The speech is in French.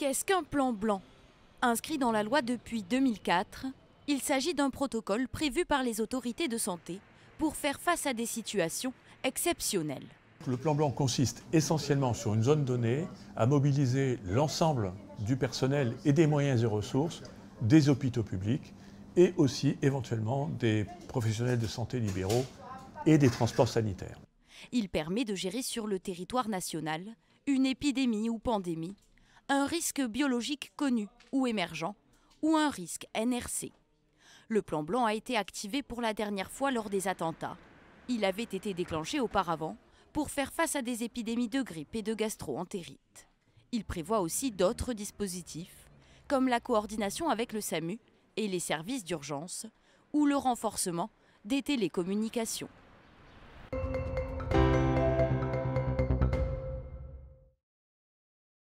Qu'est-ce qu'un plan blanc Inscrit dans la loi depuis 2004, il s'agit d'un protocole prévu par les autorités de santé pour faire face à des situations exceptionnelles. Le plan blanc consiste essentiellement sur une zone donnée à mobiliser l'ensemble du personnel et des moyens et ressources des hôpitaux publics et aussi éventuellement des professionnels de santé libéraux et des transports sanitaires. Il permet de gérer sur le territoire national une épidémie ou pandémie un risque biologique connu ou émergent, ou un risque NRC. Le plan blanc a été activé pour la dernière fois lors des attentats. Il avait été déclenché auparavant pour faire face à des épidémies de grippe et de gastro-entérite. Il prévoit aussi d'autres dispositifs, comme la coordination avec le SAMU et les services d'urgence, ou le renforcement des télécommunications.